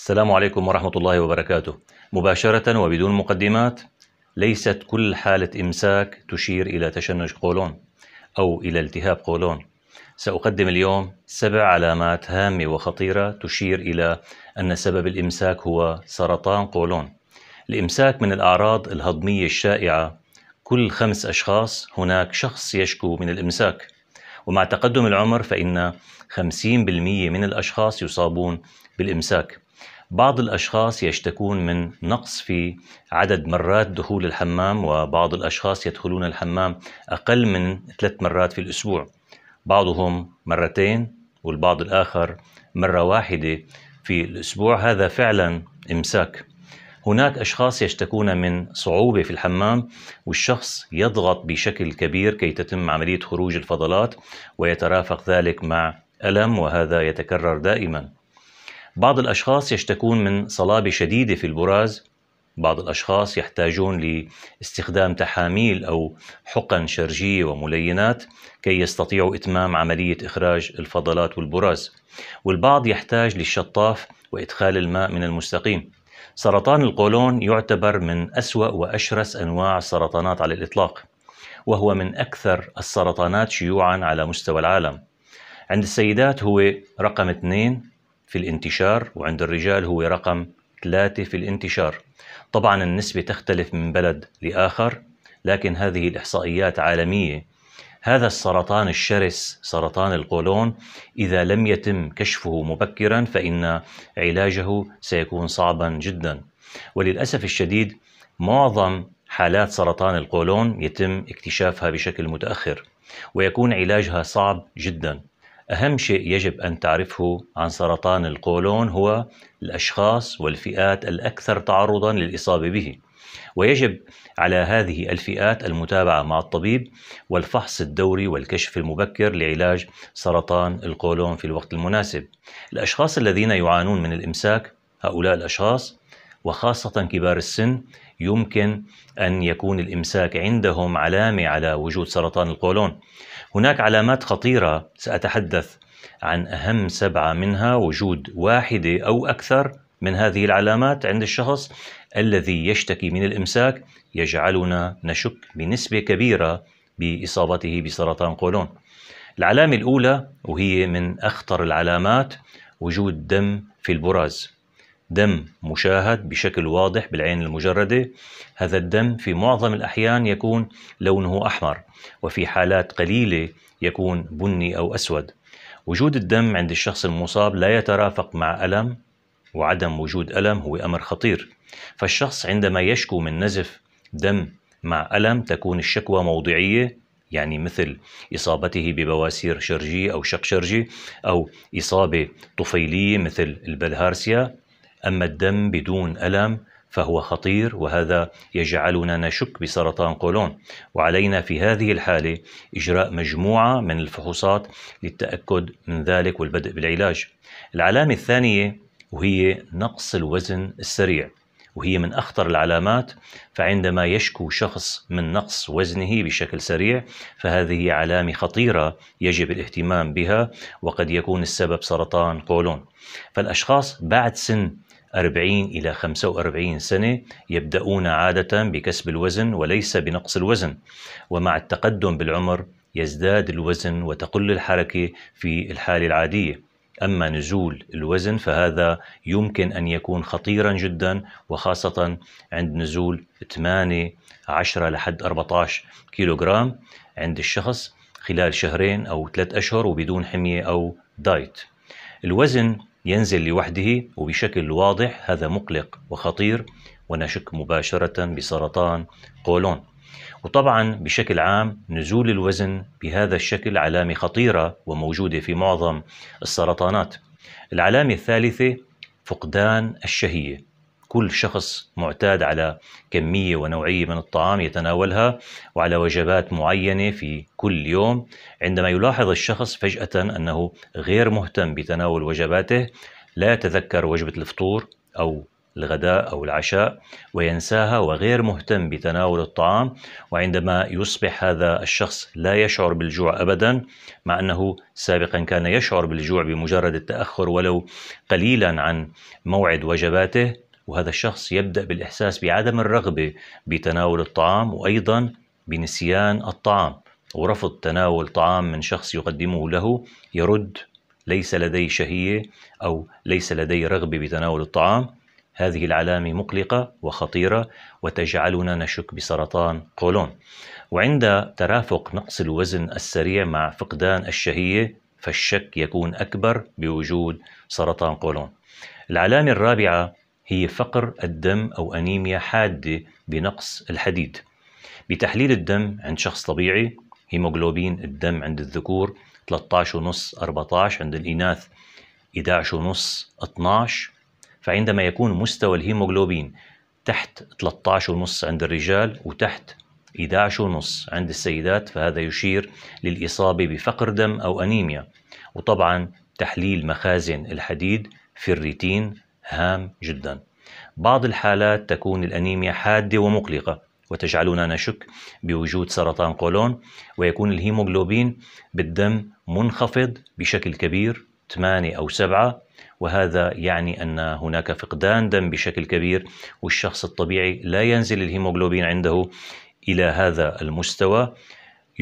السلام عليكم ورحمة الله وبركاته مباشرة وبدون مقدمات ليست كل حالة إمساك تشير إلى تشنج قولون أو إلى التهاب قولون سأقدم اليوم سبع علامات هامة وخطيرة تشير إلى أن سبب الإمساك هو سرطان قولون الإمساك من الأعراض الهضمية الشائعة كل خمس أشخاص هناك شخص يشكو من الإمساك ومع تقدم العمر فإن 50% من الأشخاص يصابون بالإمساك بعض الأشخاص يشتكون من نقص في عدد مرات دخول الحمام وبعض الأشخاص يدخلون الحمام أقل من ثلاث مرات في الأسبوع بعضهم مرتين والبعض الآخر مرة واحدة في الأسبوع هذا فعلا إمساك هناك أشخاص يشتكون من صعوبة في الحمام والشخص يضغط بشكل كبير كي تتم عملية خروج الفضلات ويترافق ذلك مع ألم وهذا يتكرر دائما بعض الأشخاص يشتكون من صلابة شديدة في البراز بعض الأشخاص يحتاجون لاستخدام تحاميل أو حقن شرجية وملينات كي يستطيعوا إتمام عملية إخراج الفضلات والبراز والبعض يحتاج للشطاف وإدخال الماء من المستقيم سرطان القولون يعتبر من أسوأ وأشرس أنواع السرطانات على الإطلاق وهو من أكثر السرطانات شيوعا على مستوى العالم عند السيدات هو رقم 2 في الانتشار وعند الرجال هو رقم ثلاثة في الانتشار طبعا النسبة تختلف من بلد لآخر لكن هذه الإحصائيات عالمية هذا السرطان الشرس سرطان القولون إذا لم يتم كشفه مبكرا فإن علاجه سيكون صعبا جدا وللأسف الشديد معظم حالات سرطان القولون يتم اكتشافها بشكل متأخر ويكون علاجها صعب جدا أهم شيء يجب أن تعرفه عن سرطان القولون هو الأشخاص والفئات الأكثر تعرضا للإصابة به ويجب على هذه الفئات المتابعة مع الطبيب والفحص الدوري والكشف المبكر لعلاج سرطان القولون في الوقت المناسب الأشخاص الذين يعانون من الإمساك هؤلاء الأشخاص وخاصة كبار السن يمكن أن يكون الإمساك عندهم علامة على وجود سرطان القولون هناك علامات خطيرة سأتحدث عن أهم سبعة منها وجود واحدة أو أكثر من هذه العلامات عند الشخص الذي يشتكي من الإمساك يجعلنا نشك بنسبة كبيرة بإصابته بسرطان قولون العلامة الأولى وهي من أخطر العلامات وجود دم في البراز دم مشاهد بشكل واضح بالعين المجردة هذا الدم في معظم الأحيان يكون لونه أحمر وفي حالات قليلة يكون بني أو أسود وجود الدم عند الشخص المصاب لا يترافق مع ألم وعدم وجود ألم هو أمر خطير فالشخص عندما يشكو من نزف دم مع ألم تكون الشكوى موضعية يعني مثل إصابته ببواسير شرجية أو شق شرجي أو إصابة طفيلية مثل البلهارسيا أما الدم بدون ألم فهو خطير وهذا يجعلنا نشك بسرطان قولون وعلينا في هذه الحالة إجراء مجموعة من الفحوصات للتأكد من ذلك والبدء بالعلاج العلامة الثانية وهي نقص الوزن السريع وهي من أخطر العلامات فعندما يشكو شخص من نقص وزنه بشكل سريع فهذه علامة خطيرة يجب الاهتمام بها وقد يكون السبب سرطان قولون فالأشخاص بعد سن 40 إلى 45 سنة يبدأون عادة بكسب الوزن وليس بنقص الوزن ومع التقدم بالعمر يزداد الوزن وتقل الحركة في الحالة العادية أما نزول الوزن فهذا يمكن أن يكون خطيرا جدا وخاصة عند نزول 8 10 لحد 14 كيلوغرام عند الشخص خلال شهرين أو ثلاث أشهر وبدون حمية أو دايت الوزن ينزل لوحده وبشكل واضح هذا مقلق وخطير ونشك مباشرة بسرطان قولون وطبعا بشكل عام نزول الوزن بهذا الشكل علامة خطيرة وموجودة في معظم السرطانات العلامة الثالثة فقدان الشهية كل شخص معتاد على كمية ونوعية من الطعام يتناولها وعلى وجبات معينة في كل يوم عندما يلاحظ الشخص فجأة أنه غير مهتم بتناول وجباته لا يتذكر وجبة الفطور أو الغداء أو العشاء وينساها وغير مهتم بتناول الطعام وعندما يصبح هذا الشخص لا يشعر بالجوع أبدا مع أنه سابقا كان يشعر بالجوع بمجرد التأخر ولو قليلا عن موعد وجباته وهذا الشخص يبدأ بالإحساس بعدم الرغبة بتناول الطعام وأيضا بنسيان الطعام ورفض تناول طعام من شخص يقدمه له يرد ليس لدي شهية أو ليس لدي رغبة بتناول الطعام هذه العلامة مقلقة وخطيرة وتجعلنا نشك بسرطان قولون وعند ترافق نقص الوزن السريع مع فقدان الشهية فالشك يكون أكبر بوجود سرطان قولون العلامة الرابعة هي فقر الدم أو أنيميا حادة بنقص الحديد بتحليل الدم عند شخص طبيعي هيموغلوبين الدم عند الذكور 13.5 14 عند الإناث 11.5 12 فعندما يكون مستوى الهيموغلوبين تحت 13.5 عند الرجال وتحت 11.5 عند السيدات فهذا يشير للإصابة بفقر دم أو أنيميا وطبعا تحليل مخازن الحديد في الريتين هام جدا بعض الحالات تكون الأنيميا حادة ومقلقة وتجعلنا نشك بوجود سرطان قولون ويكون الهيموغلوبين بالدم منخفض بشكل كبير 8 أو 7 وهذا يعني أن هناك فقدان دم بشكل كبير والشخص الطبيعي لا ينزل الهيموغلوبين عنده إلى هذا المستوى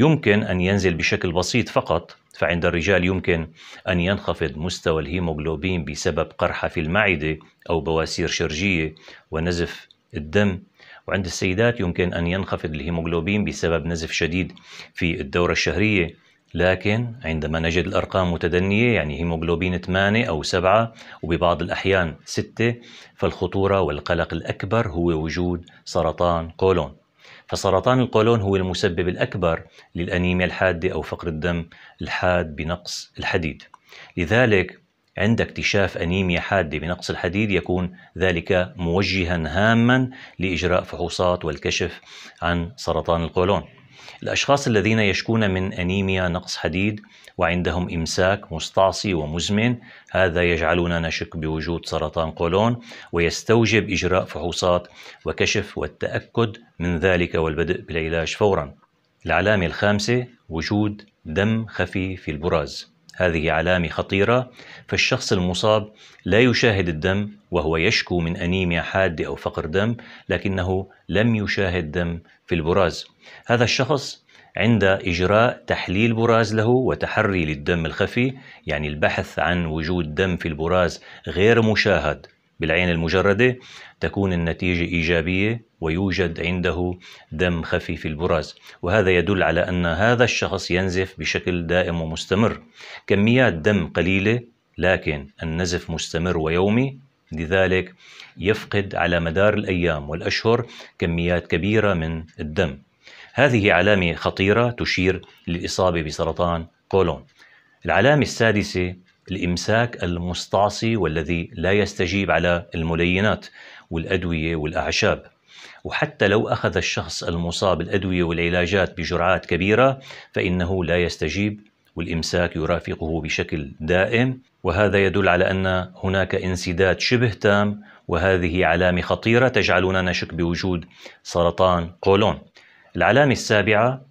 يمكن أن ينزل بشكل بسيط فقط فعند الرجال يمكن أن ينخفض مستوى الهيموغلوبين بسبب قرحة في المعدة أو بواسير شرجية ونزف الدم وعند السيدات يمكن أن ينخفض الهيموغلوبين بسبب نزف شديد في الدورة الشهرية لكن عندما نجد الأرقام متدنية يعني هيموغلوبين 8 أو 7 وببعض الأحيان 6 فالخطورة والقلق الأكبر هو وجود سرطان قولون فسرطان القولون هو المسبب الأكبر للأنيميا الحادة أو فقر الدم الحاد بنقص الحديد لذلك عند اكتشاف أنيميا حادة بنقص الحديد يكون ذلك موجها هاما لإجراء فحوصات والكشف عن سرطان القولون الأشخاص الذين يشكون من أنيميا نقص حديد وعندهم إمساك مستعصي ومزمن هذا يجعلنا نشك بوجود سرطان قولون ويستوجب إجراء فحوصات وكشف والتأكد من ذلك والبدء بالعلاج فورا العلامة الخامسة وجود دم خفي في البراز هذه علامة خطيرة فالشخص المصاب لا يشاهد الدم وهو يشكو من أنيميا حادة أو فقر دم لكنه لم يشاهد دم في البراز هذا الشخص عند إجراء تحليل براز له وتحري للدم الخفي يعني البحث عن وجود دم في البراز غير مشاهد بالعين المجردة تكون النتيجة إيجابية ويوجد عنده دم خفي في البراز وهذا يدل على أن هذا الشخص ينزف بشكل دائم ومستمر كميات دم قليلة لكن النزف مستمر ويومي لذلك يفقد على مدار الأيام والأشهر كميات كبيرة من الدم هذه علامة خطيرة تشير للإصابة بسرطان قولون العلامة السادسة الامساك المستعصي والذي لا يستجيب على الملينات والادويه والاعشاب. وحتى لو اخذ الشخص المصاب الادويه والعلاجات بجرعات كبيره فانه لا يستجيب والامساك يرافقه بشكل دائم وهذا يدل على ان هناك انسداد شبه تام وهذه علامه خطيره تجعلنا نشك بوجود سرطان قولون. العلامه السابعه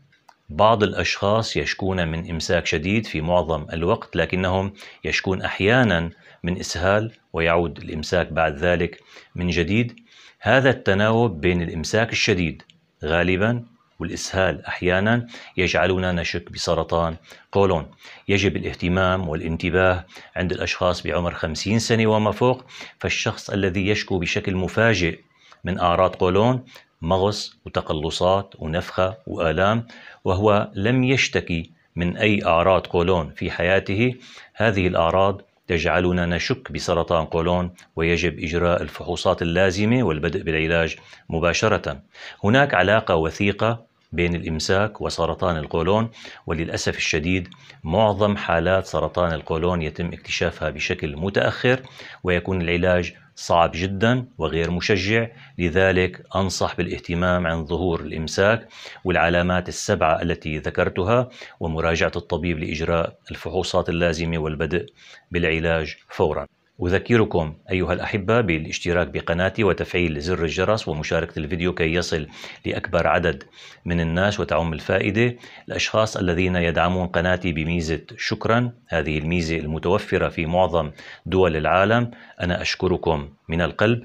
بعض الأشخاص يشكون من إمساك شديد في معظم الوقت لكنهم يشكون أحيانا من إسهال ويعود الإمساك بعد ذلك من جديد هذا التناوب بين الإمساك الشديد غالبا والإسهال أحيانا يجعلنا نشك بسرطان قولون يجب الاهتمام والانتباه عند الأشخاص بعمر 50 سنة وما فوق فالشخص الذي يشكو بشكل مفاجئ من أعراض قولون مغص وتقلصات ونفخة وآلام وهو لم يشتكي من أي أعراض قولون في حياته هذه الأعراض تجعلنا نشك بسرطان قولون ويجب إجراء الفحوصات اللازمة والبدء بالعلاج مباشرة هناك علاقة وثيقة بين الإمساك وسرطان القولون وللأسف الشديد معظم حالات سرطان القولون يتم اكتشافها بشكل متأخر ويكون العلاج صعب جدا وغير مشجع لذلك أنصح بالاهتمام عند ظهور الإمساك والعلامات السبعة التي ذكرتها ومراجعة الطبيب لإجراء الفحوصات اللازمة والبدء بالعلاج فورا أذكركم أيها الأحبة بالاشتراك بقناتي وتفعيل زر الجرس ومشاركة الفيديو كي يصل لأكبر عدد من الناس وتعم الفائدة الأشخاص الذين يدعمون قناتي بميزة شكرا هذه الميزة المتوفرة في معظم دول العالم أنا أشكركم من القلب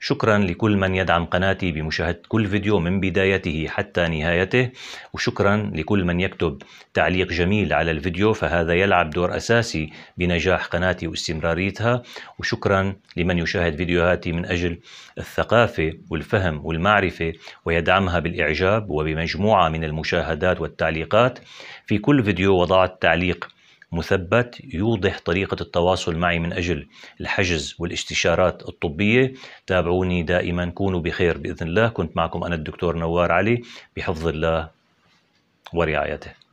شكرا لكل من يدعم قناتي بمشاهدة كل فيديو من بدايته حتى نهايته وشكرا لكل من يكتب تعليق جميل على الفيديو فهذا يلعب دور أساسي بنجاح قناتي واستمراريتها وشكرا لمن يشاهد فيديوهاتي من أجل الثقافة والفهم والمعرفة ويدعمها بالإعجاب وبمجموعة من المشاهدات والتعليقات في كل فيديو وضعت تعليق مثبت يوضح طريقة التواصل معي من أجل الحجز والاستشارات الطبية تابعوني دائما كونوا بخير بإذن الله كنت معكم أنا الدكتور نوار علي بحفظ الله ورعايته